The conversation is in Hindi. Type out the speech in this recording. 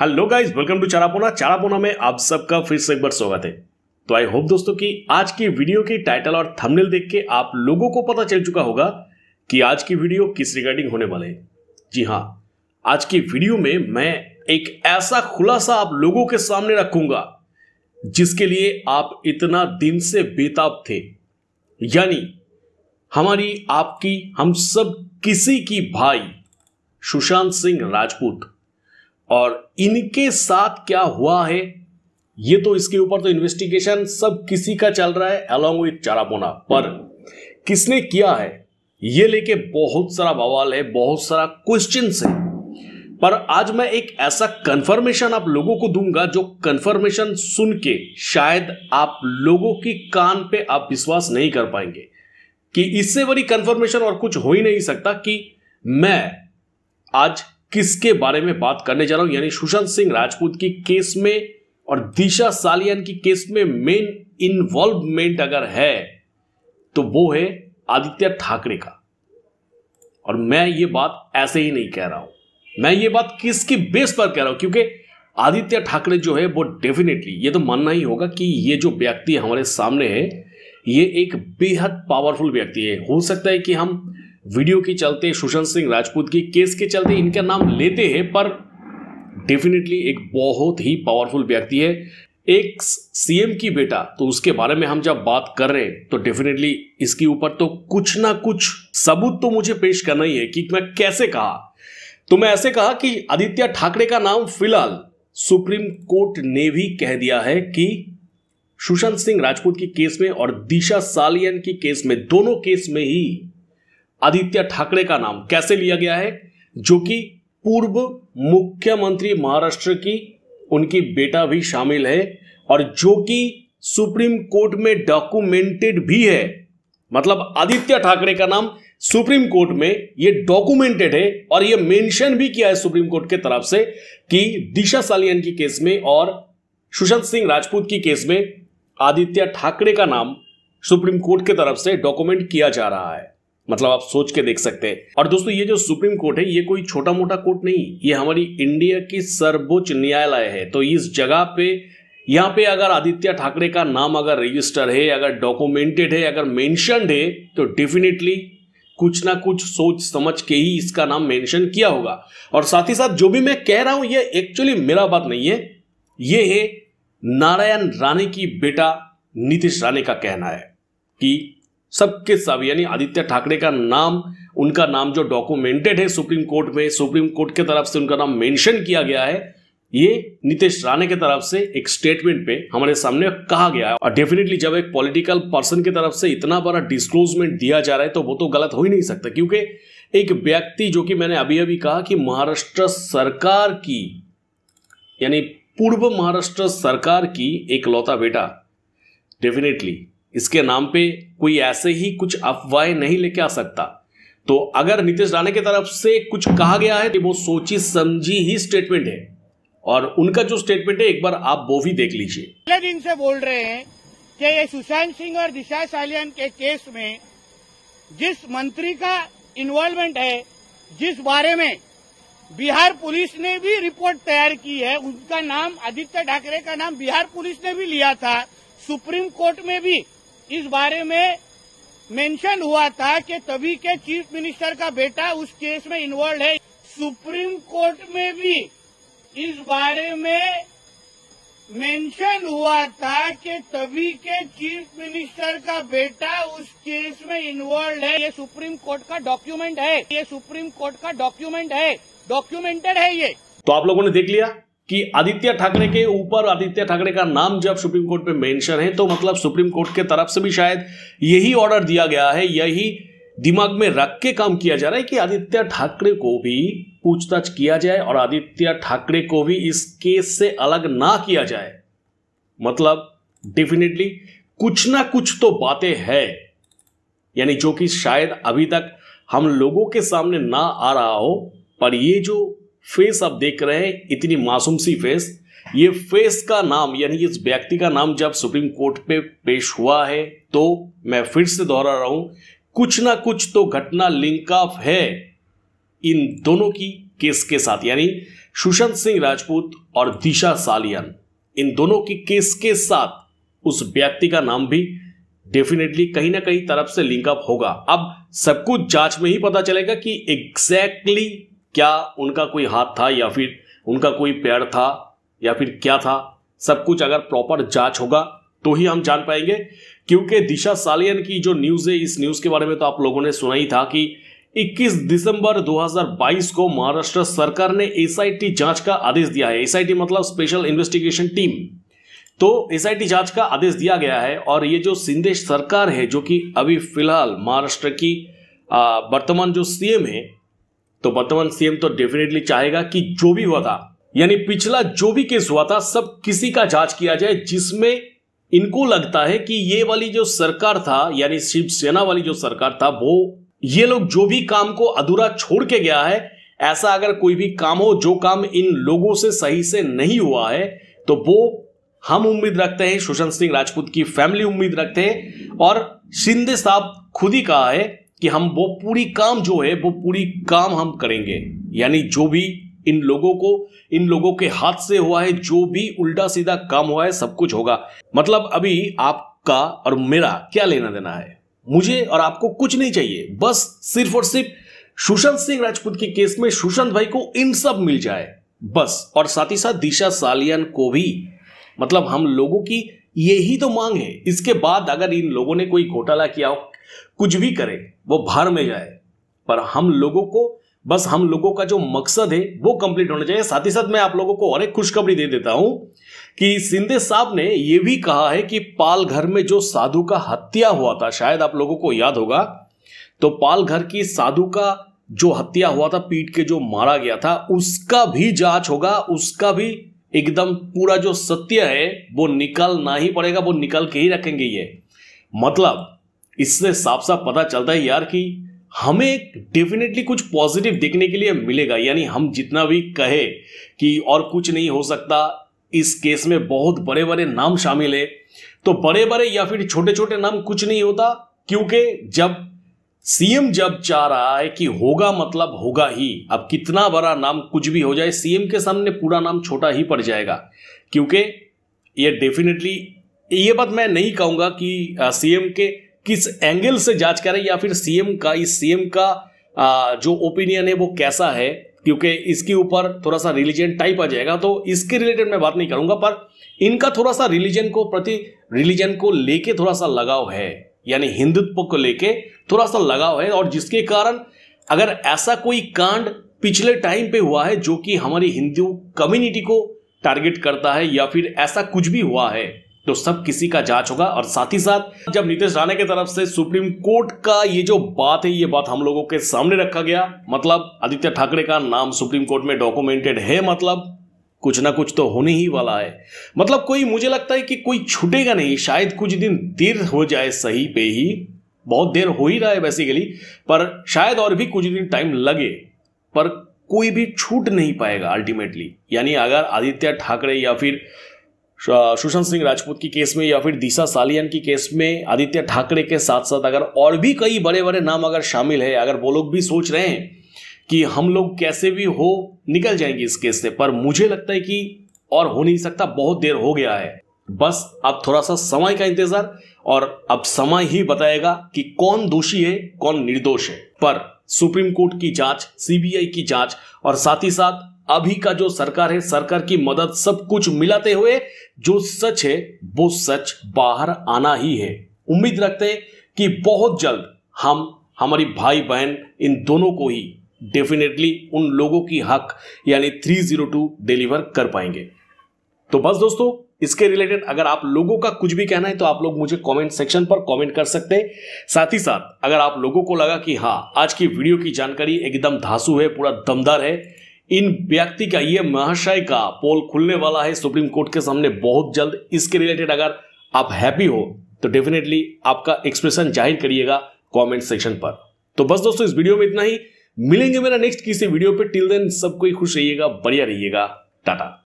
hello guys welcome to Charapona Charapona में आप सबका फिर से एक बार स्वागत है तो आई होप दोस्तों कि आज की वीडियो की टाइटल और थंबनेल देख के आप लोगों को पता चल चुका होगा कि आज की वीडियो किस रिगार्डिंग होने वाले जी हाँ आज की वीडियो में मैं एक ऐसा खुलासा आप लोगों के सामने रखूंगा जिसके लिए आप इतना दिन से बेताब थे यानी हमारी आपकी हम सब किसी की भाई सुशांत सिंह राजपूत और इनके साथ क्या हुआ है ये तो इसके ऊपर तो इन्वेस्टिगेशन सब किसी का चल रहा है अलोंग विथ चारापोना पर किसने किया है ये लेके बहुत सारा बवाल है बहुत सारा क्वेश्चन है पर आज मैं एक ऐसा कंफर्मेशन आप लोगों को दूंगा जो कंफर्मेशन सुन के शायद आप लोगों की कान पे आप विश्वास नहीं कर पाएंगे कि इससे बड़ी कंफर्मेशन और कुछ हो ही नहीं सकता कि मैं आज किसके बारे में बात करने जा रहा हूं यानी सुशांत सिंह राजपूत की केस में और दिशा सालियान की केस में मेन इन्वॉल्वमेंट अगर है तो वो है आदित्य ठाकरे का और मैं ये बात ऐसे ही नहीं कह रहा हूं मैं ये बात किसकी बेस पर कह रहा हूं क्योंकि आदित्य ठाकरे जो है वो डेफिनेटली ये तो मानना ही होगा कि ये जो व्यक्ति हमारे सामने है ये एक बेहद पावरफुल व्यक्ति है हो सकता है कि हम वीडियो के चलते सुशांत सिंह राजपूत के केस के चलते इनका नाम लेते हैं पर डेफिनेटली एक बहुत ही पावरफुल व्यक्ति है एक सीएम की बेटा तो उसके बारे में हम जब बात कर रहे हैं तो डेफिनेटली इसके ऊपर तो कुछ ना कुछ सबूत तो मुझे पेश करना ही है कि मैं कैसे कहा तो मैं ऐसे कहा कि आदित्य ठाकरे का नाम फिलहाल सुप्रीम कोर्ट ने भी कह दिया है कि सुशांत सिंह राजपूत की केस में और दिशा सालियन की केस में दोनों केस में ही आदित्य ठाकरे का नाम कैसे लिया गया है जो कि पूर्व मुख्यमंत्री महाराष्ट्र की उनकी बेटा भी शामिल है और जो कि सुप्रीम कोर्ट में डॉक्यूमेंटेड भी है मतलब आदित्य ठाकरे का नाम सुप्रीम कोर्ट में ये डॉक्यूमेंटेड है और ये मेंशन भी किया है सुप्रीम कोर्ट के तरफ से कि दिशा सालियन की केस में और सुशांत सिंह राजपूत की केस में आदित्य ठाकरे का नाम सुप्रीम कोर्ट के तरफ से डॉक्यूमेंट किया जा रहा है मतलब आप सोच के देख सकते हैं और दोस्तों ये जो सुप्रीम कोर्ट है ये कोई छोटा मोटा कोर्ट नहीं ये हमारी इंडिया की सर्वोच्च न्यायालय है तो इस जगह पे यहाँ पे अगर आदित्य ठाकरे का नाम अगर रजिस्टर है अगर डॉक्यूमेंटेड है अगर मेंशनड है तो डेफिनेटली कुछ ना कुछ सोच समझ के ही इसका नाम मेंशन किया होगा और साथ ही साथ जो भी मैं कह रहा हूं ये एक्चुअली मेरा बात नहीं है ये है नारायण राणे की बेटा नीतीश राणे का कहना है कि सबके सब यानी आदित्य ठाकरे का नाम उनका नाम जो डॉक्यूमेंटेड है सुप्रीम कोर्ट में सुप्रीम कोर्ट के तरफ से उनका नाम मेंशन किया गया है ये नीतीश राणे के तरफ से एक स्टेटमेंट पे हमारे सामने कहा गया है और डेफिनेटली जब एक पॉलिटिकल पर्सन की तरफ से इतना बड़ा डिस्क्लोजमेंट दिया जा रहा है तो वो तो गलत हो ही नहीं सकता क्योंकि एक व्यक्ति जो कि मैंने अभी अभी कहा कि महाराष्ट्र सरकार की यानी पूर्व महाराष्ट्र सरकार की एक लौता बेटा डेफिनेटली इसके नाम पे कोई ऐसे ही कुछ अफवाहें नहीं लेके आ सकता तो अगर नीतीश राणे की तरफ से कुछ कहा गया है तो वो सोची समझी ही स्टेटमेंट है और उनका जो स्टेटमेंट है एक बार आप वो भी देख लीजिए पहले दिन से बोल रहे हैं कि ये सुशांत सिंह और दिशा सालियन के केस में जिस मंत्री का इन्वॉल्वमेंट है जिस बारे में बिहार पुलिस ने भी रिपोर्ट तैयार की है उनका नाम आदित्य ठाकरे का नाम बिहार पुलिस ने भी लिया था सुप्रीम कोर्ट में भी इस बारे में मेंशन हुआ था कि तभी के चीफ मिनिस्टर का बेटा उस केस में इन्वॉल्व है सुप्रीम कोर्ट में भी इस बारे में मेंशन हुआ था कि तभी के चीफ मिनिस्टर का बेटा उस केस में इन्वॉल्व है ये सुप्रीम कोर्ट का डॉक्यूमेंट है ये सुप्रीम कोर्ट का डॉक्यूमेंट है डॉक्यूमेंटेड है ये तो आप लोगों ने देख लिया कि आदित्य ठाकरे के ऊपर आदित्य ठाकरे का नाम जब सुप्रीम कोर्ट में मेंशन है तो मतलब सुप्रीम कोर्ट के तरफ से भी शायद यही ऑर्डर दिया गया है यही दिमाग में रख के काम किया जा रहा है कि आदित्य ठाकरे को भी पूछताछ किया जाए और आदित्य ठाकरे को भी इस केस से अलग ना किया जाए मतलब डेफिनेटली कुछ ना कुछ तो बातें है यानी जो कि शायद अभी तक हम लोगों के सामने ना आ रहा हो पर ये जो फेस आप देख रहे हैं इतनी मासूम सी फेस ये फेस का नाम यानी इस व्यक्ति का नाम जब सुप्रीम कोर्ट पे पेश हुआ है तो मैं फिर से दोहरा रहा हूं कुछ ना कुछ तो घटना लिंकअप है इन दोनों की केस के साथ यानी सुशांत सिंह राजपूत और दिशा सालियन इन दोनों की केस के साथ उस व्यक्ति का नाम भी डेफिनेटली कहीं ना कहीं तरफ से लिंकअप होगा अब सब कुछ जांच में ही पता चलेगा कि एग्जैक्टली exactly क्या उनका कोई हाथ था या फिर उनका कोई पैर था या फिर क्या था सब कुछ अगर प्रॉपर जांच होगा तो ही हम जान पाएंगे क्योंकि दिशा सालियन की जो न्यूज़ है इस न्यूज़ के बारे में तो आप लोगों ने सुना ही था कि 21 दिसंबर 2022 को महाराष्ट्र सरकार ने एसआईटी जांच का आदेश दिया है एसआईटी मतलब स्पेशल इन्वेस्टिगेशन टीम तो एसआईटी जांच का आदेश दिया गया है और ये जो सिंधेश सरकार है जो कि अभी फिलहाल महाराष्ट्र की वर्तमान जो सीएम है तो वर्तमान सीएम तो डेफिनेटली चाहेगा कि जो भी हुआ था यानी पिछला जो भी केस हुआ था सब किसी का जांच किया जाए जिसमें इनको लगता है कि ये वाली जो सरकार था यानी शिवसेना वाली जो सरकार था वो ये लोग जो भी काम को अधूरा छोड़ के गया है ऐसा अगर कोई भी काम हो जो काम इन लोगों से सही से नहीं हुआ है तो वो हम उम्मीद रखते हैं सुशांत सिंह राजपूत की फैमिली उम्मीद रखते हैं और शिंदे साहब खुद ही कहा है कि हम वो पूरी काम जो है वो पूरी काम हम करेंगे यानी जो भी इन लोगों को इन लोगों के हाथ से हुआ है जो भी उल्टा सीधा काम हुआ है सब कुछ होगा मतलब अभी आपका और मेरा क्या लेना देना है मुझे और आपको कुछ नहीं चाहिए बस सिर्फ और सिर्फ सुशांत सिंह राजपूत के केस में सुशांत भाई को इन सब मिल जाए बस और साथ ही साथ दिशा सालियन को भी मतलब हम लोगों की यही तो मांग है इसके बाद अगर इन लोगों ने कोई घोटाला किया हो कुछ भी करे वो भार में जाए पर हम लोगों को बस हम लोगों का जो मकसद है वो कंप्लीट होना चाहिए साथ ही साथ मैं आप लोगों को और एक खुशखबरी दे देता हूं कि सिंधे साहब ने ये भी कहा है कि पालघर में जो साधु का हत्या हुआ था शायद आप लोगों को याद होगा तो पालघर की साधु का जो हत्या हुआ था पीट के जो मारा गया था उसका भी जांच होगा उसका भी एकदम पूरा जो सत्य है वो निकालना ही पड़ेगा वो निकाल के ही रखेंगे ये मतलब इससे साफ साफ पता चलता है यार कि हमें डेफिनेटली कुछ पॉजिटिव देखने के लिए मिलेगा यानी हम जितना भी कहे कि और कुछ नहीं हो सकता इस केस में बहुत बड़े बड़े नाम शामिल है तो बड़े बड़े या फिर छोटे छोटे नाम कुछ नहीं होता क्योंकि जब सीएम जब चाह रहा है कि होगा मतलब होगा ही अब कितना बड़ा नाम कुछ भी हो जाए सीएम के सामने पूरा नाम छोटा ही पड़ जाएगा क्योंकि ये डेफिनेटली ये बात मैं नहीं कहूंगा कि सीएम के किस एंगल से जांच करें या फिर सीएम का इस सीएम का जो ओपिनियन है वो कैसा है क्योंकि इसके ऊपर थोड़ा सा रिलीजन टाइप आ जाएगा तो इसके रिलेटेड मैं बात नहीं करूंगा पर इनका थोड़ा सा रिलीजन को प्रति रिलीजन को लेके थोड़ा सा लगाव है यानी हिंदुत्व को लेके थोड़ा सा लगाव है और जिसके कारण अगर ऐसा कोई कांड पिछले टाइम पे हुआ है जो कि हमारी हिंदू कम्युनिटी को टारगेट करता है या फिर ऐसा कुछ भी हुआ है तो सब किसी का जांच होगा और साथ ही साथ जब नीतीश राणा की तरफ से सुप्रीम कोर्ट का ये जो बात है ये बात हम लोगों के सामने रखा गया मतलब आदित्य ठाकरे का नाम सुप्रीम कोर्ट में डॉक्यूमेंटेड है मतलब कुछ ना कुछ तो होने ही वाला है मतलब कोई मुझे लगता है कि कोई छूटेगा नहीं शायद कुछ दिन देर हो जाए सही पे ही बहुत देर हो ही रहा है बेसिकली पर शायद और भी कुछ दिन टाइम लगे पर कोई भी छूट नहीं पाएगा अल्टीमेटली यानी अगर आदित्य ठाकरे या फिर सुशांत सिंह राजपूत की केस में या फिर दिशा सालियान की केस में आदित्य ठाकरे के साथ साथ अगर और भी कई बड़े बड़े नाम अगर शामिल है अगर वो लोग भी सोच रहे हैं कि हम लोग कैसे भी हो निकल जाएंगे इस केस से पर मुझे लगता है कि और हो नहीं सकता बहुत देर हो गया है बस अब थोड़ा सा समय का इंतजार और अब समय ही बताएगा कि कौन दोषी है कौन निर्दोष है पर सुप्रीम कोर्ट की जांच सीबीआई की जांच और साथ ही साथ अभी का जो सरकार है सरकार की मदद सब कुछ मिलाते हुए जो सच है वो सच बाहर आना ही है उम्मीद रखते हैं कि बहुत जल्द हम हमारी भाई बहन इन दोनों को ही डेफिनेटली उन लोगों की हक यानी 302 डिलीवर कर पाएंगे तो बस दोस्तों इसके रिलेटेड अगर आप लोगों का कुछ भी कहना है तो आप लोग मुझे कमेंट सेक्शन पर कमेंट कर सकते हैं साथ ही साथ अगर आप लोगों को लगा कि हाँ आज की वीडियो की जानकारी एकदम धांसू है पूरा दमदार है इन व्यक्ति का ये महाशय का पोल खुलने वाला है सुप्रीम कोर्ट के सामने बहुत जल्द इसके रिलेटेड अगर आप हैप्पी हो तो डेफिनेटली आपका एक्सप्रेशन जाहिर करिएगा कमेंट सेक्शन पर तो बस दोस्तों इस वीडियो में इतना ही मिलेंगे मेरा नेक्स्ट किसी वीडियो पे टिल देन सब कोई खुश रहिएगा बढ़िया रहिएगा टाटा